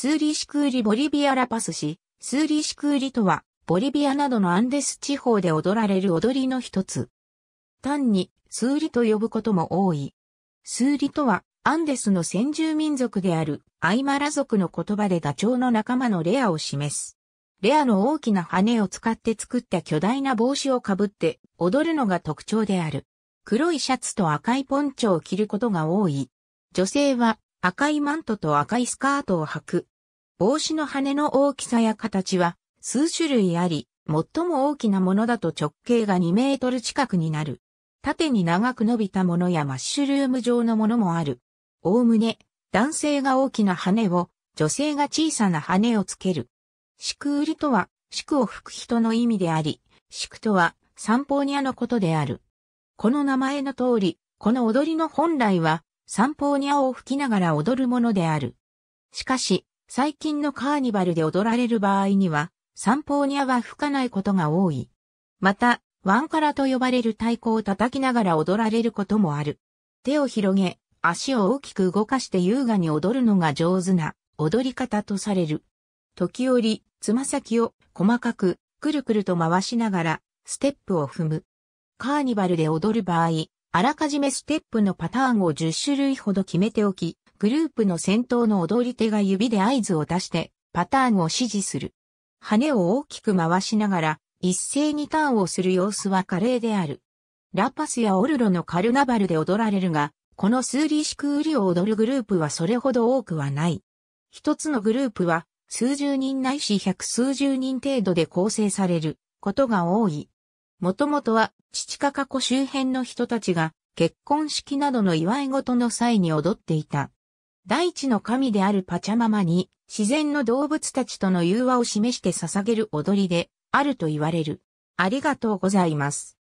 スーリシクーリボリビアラパス氏スーリシクーリとは、ボリビアなどのアンデス地方で踊られる踊りの一つ。単に、スーリと呼ぶことも多い。スーリとは、アンデスの先住民族であるアイマラ族の言葉でダチョウの仲間のレアを示す。レアの大きな羽を使って作った巨大な帽子をかぶって踊るのが特徴である。黒いシャツと赤いポンチョを着ることが多い。女性は赤いマントと赤いスカートを履く。帽子の羽の大きさや形は数種類あり、最も大きなものだと直径が2メートル近くになる。縦に長く伸びたものやマッシュルーム状のものもある。おおむね、男性が大きな羽を、女性が小さな羽をつける。シクうりとは、シクを吹く人の意味であり、シクとは、散歩ニあのことである。この名前の通り、この踊りの本来は、散歩に青を吹きながら踊るものである。しかし、最近のカーニバルで踊られる場合には、散歩には吹かないことが多い。また、ワンカラと呼ばれる太鼓を叩きながら踊られることもある。手を広げ、足を大きく動かして優雅に踊るのが上手な踊り方とされる。時折、つま先を細かくくるくると回しながらステップを踏む。カーニバルで踊る場合、あらかじめステップのパターンを10種類ほど決めておき、グループの先頭の踊り手が指で合図を出して、パターンを指示する。羽を大きく回しながら、一斉にターンをする様子は華麗である。ラパスやオルロのカルナバルで踊られるが、この数理式売りを踊るグループはそれほど多くはない。一つのグループは、数十人ないし百数十人程度で構成されることが多い。もともとは、父かか子周辺の人たちが、結婚式などの祝い事の際に踊っていた。大地の神であるパチャママに、自然の動物たちとの融和を示して捧げる踊りで、あると言われる。ありがとうございます。